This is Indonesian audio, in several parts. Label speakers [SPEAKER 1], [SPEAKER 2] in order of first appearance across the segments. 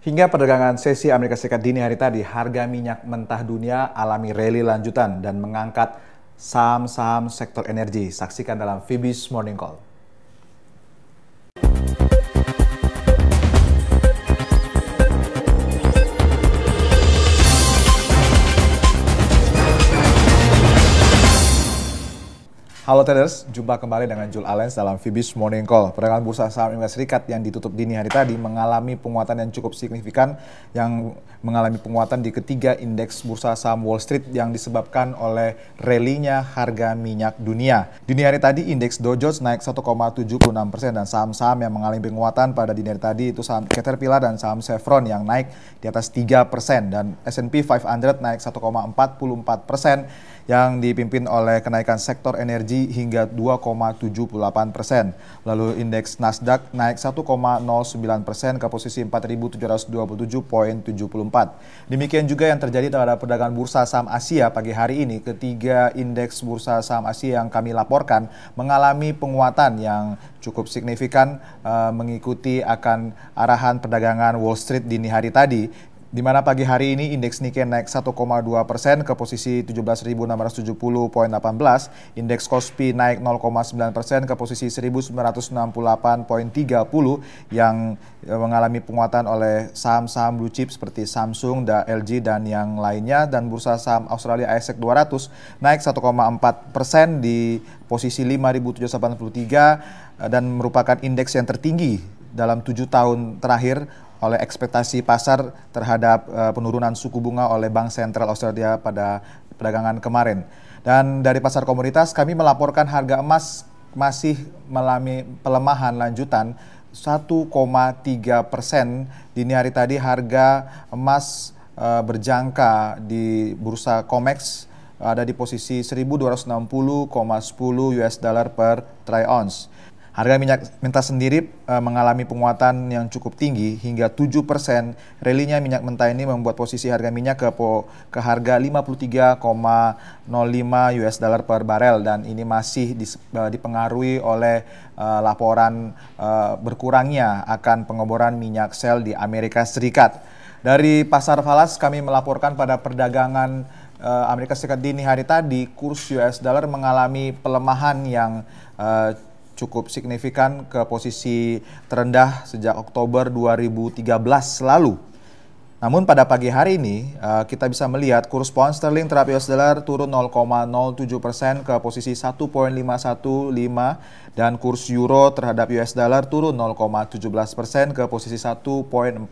[SPEAKER 1] Hingga perdagangan sesi Amerika Serikat dini hari tadi, harga minyak mentah dunia alami rally lanjutan dan mengangkat saham-saham sektor energi. Saksikan dalam Phoebe's Morning Call. Halo traders, jumpa kembali dengan Jul Allen dalam Fibis Morning Call. Perdagangan bursa saham Amerika Serikat yang ditutup dini hari tadi mengalami penguatan yang cukup signifikan yang mengalami penguatan di ketiga indeks bursa saham Wall Street yang disebabkan oleh rally-nya harga minyak dunia. Dini hari tadi indeks Dow Jones naik 1,76% dan saham-saham yang mengalami penguatan pada dini hari tadi itu saham Caterpillar dan saham Chevron yang naik di atas 3% dan S&P 500 naik 1,44% yang dipimpin oleh kenaikan sektor energi tujuh hingga 2,78 persen. Lalu indeks Nasdaq naik 1,09 persen ke posisi 4.727.74. Demikian juga yang terjadi terhadap perdagangan bursa saham Asia pagi hari ini. Ketiga indeks bursa saham Asia yang kami laporkan mengalami penguatan yang cukup signifikan eh, mengikuti akan arahan perdagangan Wall Street dini hari tadi di mana pagi hari ini indeks Nikkei naik 1,2 persen ke posisi 17.670.18, indeks Kospi naik 0,9 persen ke posisi 1.968.30 yang eh, mengalami penguatan oleh saham-saham blue chip seperti Samsung, da LG dan yang lainnya dan bursa saham Australia ASX 200 naik 1,4 persen di posisi 5.783 eh, dan merupakan indeks yang tertinggi dalam tujuh tahun terakhir oleh ekspektasi pasar terhadap uh, penurunan suku bunga oleh Bank Sentral Australia pada perdagangan kemarin. Dan dari pasar komoditas kami melaporkan harga emas masih melami pelemahan lanjutan 1,3 persen. Dini hari tadi harga emas eh, berjangka di bursa COMEX eh, ada di posisi 1260,10 US dollar per troy ounce. Harga minyak mentah sendiri e, mengalami penguatan yang cukup tinggi hingga 7%. Relinya minyak mentah ini membuat posisi harga minyak ke po, ke harga 53,05 US dollar per barel dan ini masih dis, e, dipengaruhi oleh e, laporan e, berkurangnya akan pengoboran minyak sel di Amerika Serikat. Dari Pasar Falas kami melaporkan pada perdagangan Amerika Serikat dini hari tadi kurs US dollar mengalami pelemahan yang e, cukup signifikan ke posisi terendah sejak Oktober 2013 lalu. Namun pada pagi hari ini eh, kita bisa melihat kurs pound sterling terhadap US dollar turun 0,07 persen ke posisi 1.515 dan kurs euro terhadap US dollar turun 0,17 persen ke posisi 1.472.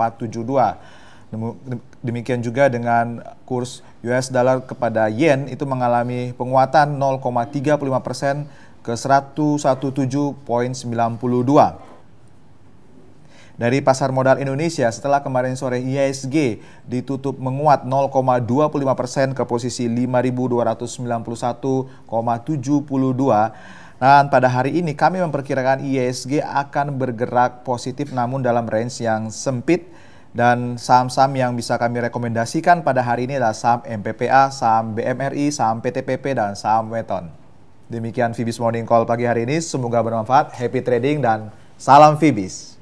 [SPEAKER 1] Demikian juga dengan kurs US dollar kepada yen itu mengalami penguatan 0,35 persen ke 117.92. Dari pasar modal Indonesia setelah kemarin sore IASG ditutup menguat 0,25 persen ke posisi 5.291,72. Dan pada hari ini kami memperkirakan IESG akan bergerak positif namun dalam range yang sempit dan saham-saham yang bisa kami rekomendasikan pada hari ini adalah saham MPPA, saham BMRI, saham PTPP, dan saham Weton. Demikian Fibis Morning Call pagi hari ini. Semoga bermanfaat. Happy trading dan salam Fibis.